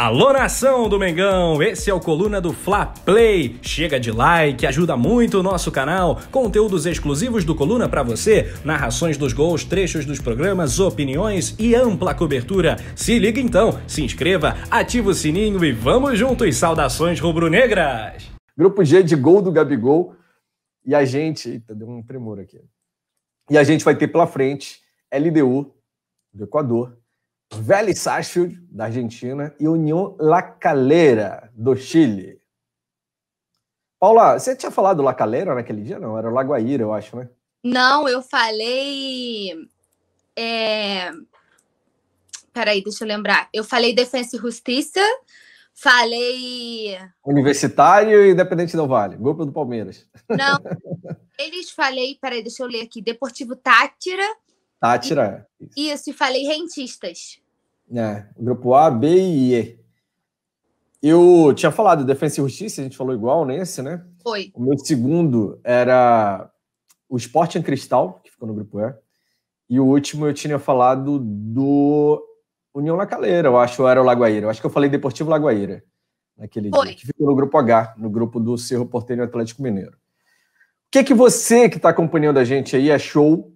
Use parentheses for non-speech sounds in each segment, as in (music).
Alô nação do Mengão, esse é o Coluna do Fla Play. Chega de like, ajuda muito o nosso canal. Conteúdos exclusivos do Coluna para você, narrações dos gols, trechos dos programas, opiniões e ampla cobertura. Se liga então, se inscreva, ativa o sininho e vamos juntos. Saudações rubro-negras. Grupo G de gol do Gabigol e a gente, eita, deu um tremor aqui. E a gente vai ter pela frente LDU do Equador, Vélez Sarsfield, da Argentina, e União La Calera, do Chile. Paula, você tinha falado La Calera naquele dia? Não, era Lagoaíra, eu acho, né? Não, eu falei. É... Peraí, deixa eu lembrar. Eu falei Defensa e Justiça, falei. Universitário e Independente do Vale, grupo do Palmeiras. Não, (laughs) eles falei. Peraí, deixa eu ler aqui. Deportivo Tátira Tátira. Isso, e falei rentistas. É, grupo A, B e E. Eu tinha falado Defensa e Justiça, a gente falou igual nesse, né? Foi. O meu segundo era o Sporting Cristal, que ficou no grupo E. E o último eu tinha falado do União La eu acho, ou era o Lagoaíra. Eu acho que eu falei Deportivo Lagoaíra naquele Foi. dia, que ficou no grupo H, no grupo do Cerro Porteiro e Atlético Mineiro. O que, é que você que está acompanhando a gente aí achou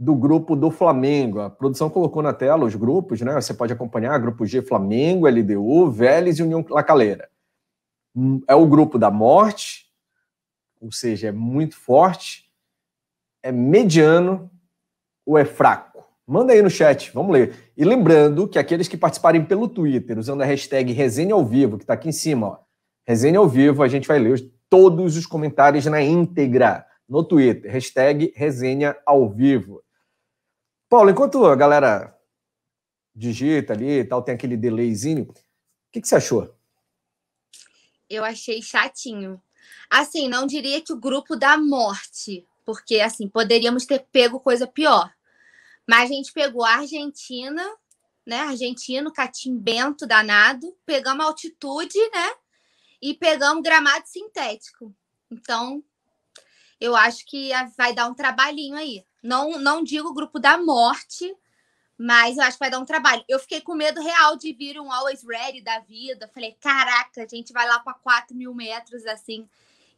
do grupo do Flamengo. A produção colocou na tela os grupos, né? Você pode acompanhar, grupo G Flamengo, LDU, Vélez e União La Calera hum, É o grupo da morte, ou seja, é muito forte, é mediano ou é fraco? Manda aí no chat, vamos ler. E lembrando que aqueles que participarem pelo Twitter, usando a hashtag resenha ao vivo, que está aqui em cima, ó, resenha ao vivo, a gente vai ler todos os comentários na íntegra no Twitter, hashtag resenha ao vivo. Paulo, enquanto a galera digita ali e tal, tem aquele delayzinho, o que, que você achou? Eu achei chatinho. Assim, não diria que o grupo da morte, porque assim, poderíamos ter pego coisa pior. Mas a gente pegou a Argentina, né? Argentino, catimbento danado, pegamos altitude, né? E pegamos gramado sintético. Então, eu acho que vai dar um trabalhinho aí. Não, não digo grupo da morte, mas eu acho que vai dar um trabalho. Eu fiquei com medo real de vir um Always Ready da vida. Falei, caraca, a gente vai lá para 4 mil metros assim.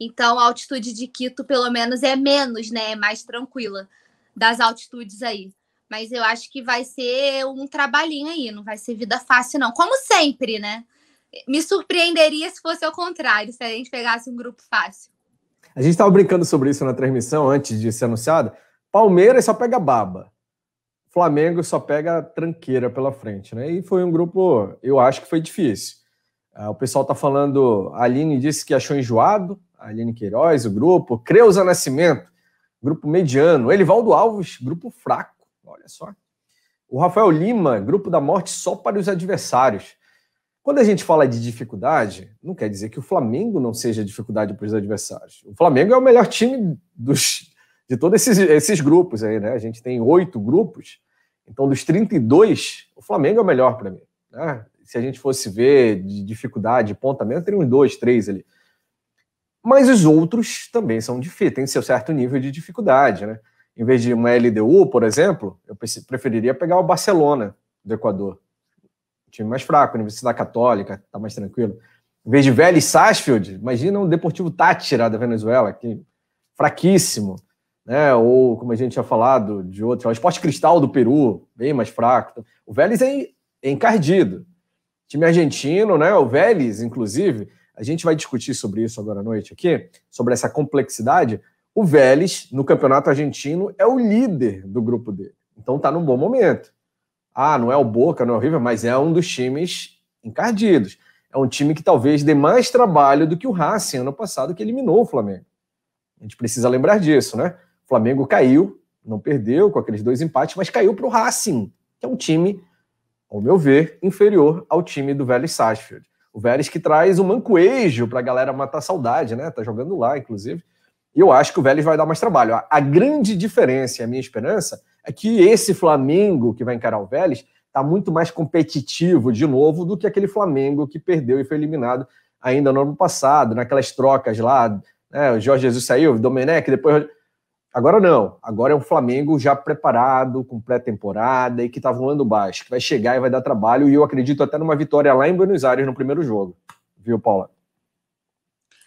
Então a altitude de Quito, pelo menos, é menos, né? É mais tranquila das altitudes aí. Mas eu acho que vai ser um trabalhinho aí, não vai ser vida fácil, não. Como sempre, né? Me surpreenderia se fosse o contrário, se a gente pegasse um grupo fácil. A gente estava brincando sobre isso na transmissão antes de ser anunciado Palmeiras só pega baba. Flamengo só pega tranqueira pela frente, né? E foi um grupo, eu acho que foi difícil. Ah, o pessoal tá falando, a Aline disse que achou enjoado, a Aline Queiroz, o grupo, Creuza Nascimento, grupo mediano, Elivaldo Alves, grupo fraco, olha só. O Rafael Lima, grupo da morte só para os adversários. Quando a gente fala de dificuldade, não quer dizer que o Flamengo não seja dificuldade para os adversários. O Flamengo é o melhor time dos de todos esses, esses grupos aí, né? A gente tem oito grupos, então dos 32, o Flamengo é o melhor para mim. Né? Se a gente fosse ver de dificuldade, de pontamento, teria uns dois, três ali. Mas os outros também são difíceis, tem seu certo nível de dificuldade, né? Em vez de uma LDU, por exemplo, eu preferiria pegar o Barcelona do Equador. time mais fraco, Universidade Católica, tá mais tranquilo. Em vez de Vélez Sarsfield, imagina um Deportivo Tátira da Venezuela, que fraquíssimo né? Ou como a gente tinha falado de outro, o Esporte Cristal do Peru, bem mais fraco. O Vélez é, é encardido. Time argentino, né? O Vélez, inclusive, a gente vai discutir sobre isso agora à noite aqui, sobre essa complexidade. O Vélez, no campeonato argentino, é o líder do grupo dele. Então tá num bom momento. Ah, não é o Boca, não é o River, mas é um dos times encardidos. É um time que talvez dê mais trabalho do que o Racing ano passado, que eliminou o Flamengo. A gente precisa lembrar disso, né? O Flamengo caiu, não perdeu com aqueles dois empates, mas caiu para o Racing, que é um time, ao meu ver, inferior ao time do Vélez Sarsfield. O Vélez que traz o Mancoejo para a galera matar saudade, né? Tá jogando lá, inclusive. E eu acho que o Vélez vai dar mais trabalho. A, grande diferença e a minha esperança é que esse Flamengo que vai encarar o Vélez está muito mais competitivo de novo do que aquele Flamengo que perdeu e foi eliminado ainda no ano passado, naquelas trocas lá. Né? O Jorge Jesus saiu, o Domenech, depois Agora não. Agora é um Flamengo já preparado, com pré-temporada e que tá voando baixo, que vai chegar e vai dar trabalho. E eu acredito até numa vitória lá em Buenos Aires no primeiro jogo. Viu, Paula?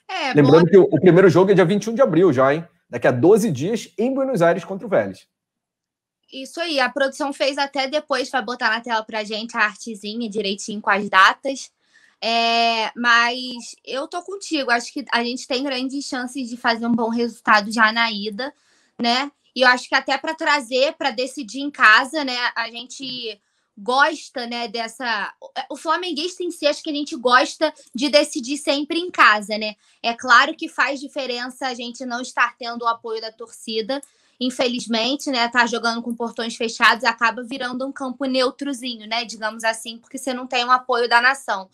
É, Lembrando é que o, primeiro jogo é dia 21 de abril já, hein? Daqui a 12 dias em Buenos Aires contra o Vélez. Isso aí, a produção fez até depois, para botar na tela pra gente a artezinha direitinho com as datas. É, mas eu tô contigo, acho que a gente tem grandes chances de fazer um bom resultado já na ida né? E eu acho que até para trazer, para decidir em casa, né? A gente gosta, né, dessa. O flamenguista em si, acho que a gente gosta de decidir sempre em casa, né? É claro que faz diferença a gente não estar tendo o apoio da torcida. Infelizmente, né, tá jogando com portões fechados acaba virando um campo neutrozinho, né, digamos assim, porque você não tem o um apoio da nação.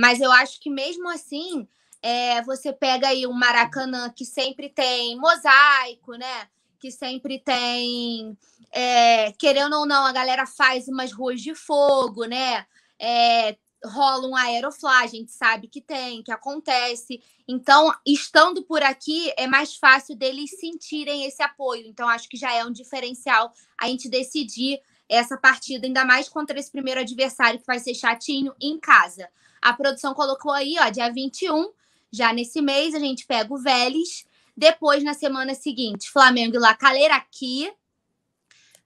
Mas eu acho que mesmo assim, é, você pega aí um Maracanã que sempre tem mosaico, né? que sempre tem, é, querendo ou não, a galera faz umas ruas de fogo, né? É, rola um aeroflá, a gente sabe que tem, que acontece. Então, estando por aqui, é mais fácil deles sentirem esse apoio. Então, acho que já é um diferencial a gente decidir essa partida, ainda mais contra esse primeiro adversário que vai ser chatinho em casa. A produção colocou aí, ó, dia 21, já nesse mês, a gente pega o Vélez depois, na semana seguinte, Flamengo e La aqui.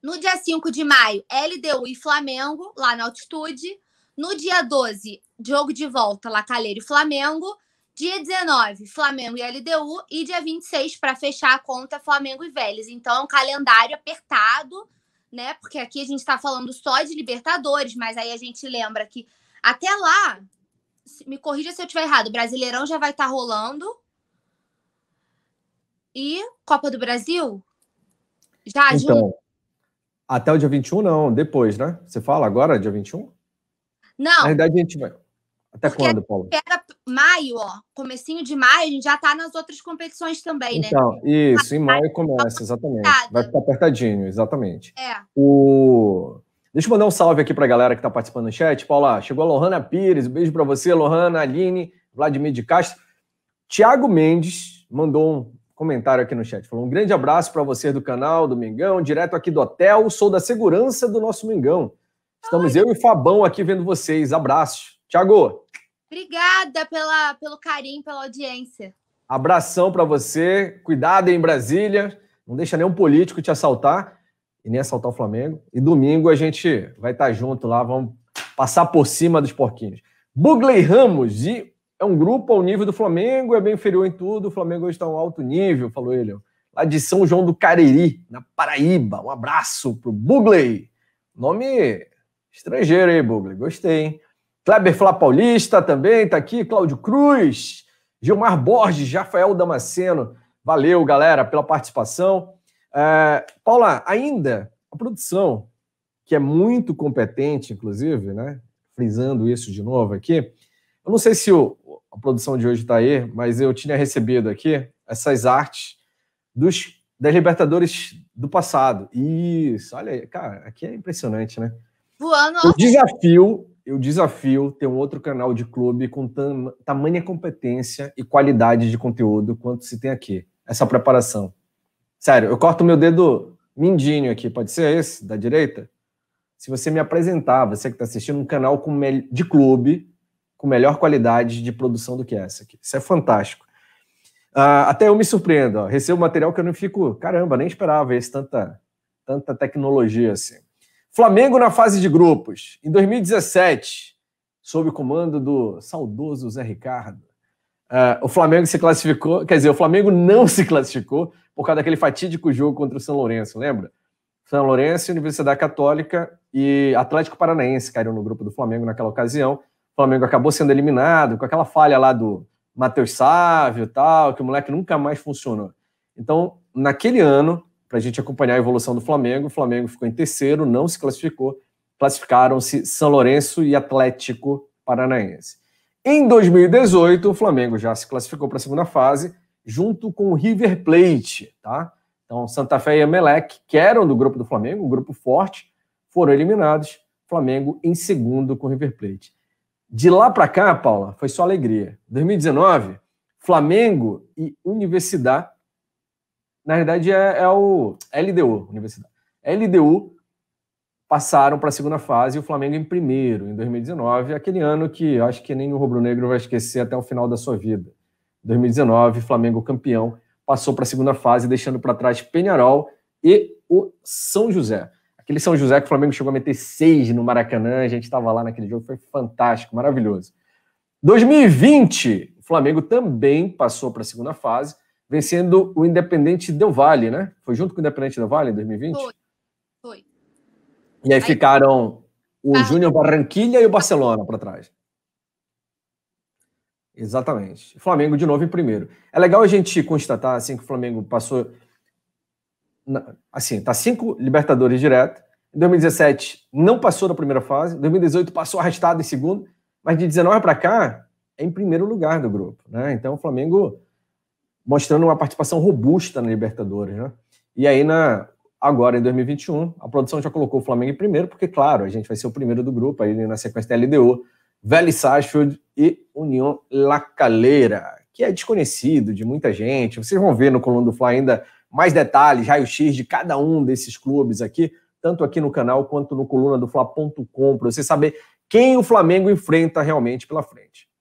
No dia 5 de maio, LDU e Flamengo, lá na altitude. No dia 12, jogo de volta, La e Flamengo. Dia 19, Flamengo e LDU. E dia 26, para fechar a conta, Flamengo e Vélez. Então, é um calendário apertado, né? Porque aqui a gente está falando só de Libertadores, mas aí a gente lembra que até lá, me corrija se eu estiver errado, o Brasileirão já vai estar tá rolando. E Copa do Brasil? Já, então, Até o dia 21, não, depois, né? Você fala agora, dia 21? Não. Na verdade, a gente vai. Até Porque quando, Paulo? Era maio, ó. Comecinho de maio, a gente já tá nas outras competições também, né? Então, isso, em maio começa, exatamente. Vai ficar apertadinho, exatamente. É. O... Deixa eu mandar um salve aqui pra galera que tá participando no chat. Paula, chegou a Lohana Pires, um beijo pra você, Lohana, Aline, Vladimir de Castro. Tiago Mendes mandou um comentário aqui no chat. Falou: um grande abraço para você do canal, do Mengão direto aqui do hotel. Sou da segurança do nosso Mingão. Estamos Ai. eu e o Fabão aqui vendo vocês. Abraço. Tiago. Obrigada pela, pelo carinho, pela audiência. Abração para você. Cuidado em Brasília. Não deixa nenhum político te assaltar e nem assaltar o Flamengo. E domingo a gente vai estar tá junto lá. Vamos passar por cima dos porquinhos. Bugley Ramos e é um grupo ao nível do Flamengo, é bem inferior em tudo. O Flamengo hoje está um alto nível, falou ele. Lá de São João do Cariri, na Paraíba. Um abraço pro Bugley. Nome estrangeiro aí, Bugley. Gostei, hein? Kleber Fla Paulista também tá aqui. Cláudio Cruz. Gilmar Borges, Rafael Damasceno. Valeu, galera, pela participação. É, Paula, ainda a produção, que é muito competente, inclusive, né? Frisando isso de novo aqui. Eu não sei se o, a produção de hoje está aí, mas eu tinha recebido aqui essas artes dos das Libertadores do passado. Isso, olha aí, cara, aqui é impressionante, né? Voando. Eu desafio, eu desafio ter um outro canal de clube com tam, tamanha competência e qualidade de conteúdo quanto se tem aqui. Essa preparação. Sério, eu corto meu dedo mindinho aqui, pode ser esse, da direita? Se você me apresentar, você que está assistindo um canal com, de clube com melhor qualidade de produção do que essa aqui. Isso é fantástico. Uh, até eu me surpreendo, ó, recebo material que eu não fico, caramba, nem esperava esse, tanta, tanta tecnologia assim. Flamengo na fase de grupos. Em 2017, sob o comando do saudoso Zé Ricardo, uh, o Flamengo se classificou, quer dizer, o Flamengo não (laughs) se classificou por causa daquele fatídico jogo contra o São Lourenço, lembra? São Lourenço, Universidade Católica e Atlético Paranaense caíram no grupo do Flamengo naquela ocasião o Flamengo acabou sendo eliminado, com aquela falha lá do Matheus Sávio tal, que o moleque nunca mais funcionou. Então, naquele ano, para a gente acompanhar a evolução do Flamengo, o Flamengo ficou em terceiro, não se classificou, classificaram-se São Lourenço e Atlético Paranaense. Em 2018, o Flamengo já se classificou para a segunda fase, junto com o River Plate, tá? Então, Santa Fé e Emelec, que eram do grupo do Flamengo, um grupo forte, foram eliminados. Flamengo em segundo com o River Plate. De lá para cá, Paula, foi só alegria. 2019, Flamengo e Universidade. Na verdade, é, é o LDU, Universidade. LDU passaram para a segunda fase e o Flamengo em primeiro, em 2019, aquele ano que acho que nem o Rubro Negro vai esquecer até o final da sua vida. 2019, Flamengo campeão, passou para a segunda fase, deixando para trás Penharol e o São José. Aquele São José que o Flamengo chegou a meter seis no Maracanã, a gente estava lá naquele jogo, foi fantástico, maravilhoso. 2020, o Flamengo também passou para a segunda fase, vencendo o Independente Del Valle, né? Foi junto com o Independente Del Valle em 2020? Foi. Foi. E aí, aí ficaram o ah. Júnior Barranquilha e o Barcelona para trás. Exatamente. Flamengo de novo em primeiro. É legal a gente constatar assim que o Flamengo passou assim, tá cinco Libertadores direto. Em 2017 não passou na primeira fase, em 2018 passou arrastado em segundo, mas de 19 para cá é em primeiro lugar do grupo, né? Então o Flamengo mostrando uma participação robusta na Libertadores, né? E aí na agora em 2021, a produção já colocou o Flamengo em primeiro, porque claro, a gente vai ser o primeiro do grupo aí né, na sequência da LDO, Vélez Sarsfield e União La Calera, que é desconhecido de muita gente. Vocês vão ver no coluna do Fla ainda mais detalhes, raio-x de cada um desses clubes aqui, tanto aqui no canal quanto no coluna do Fla.com, para você saber quem o Flamengo enfrenta realmente pela frente.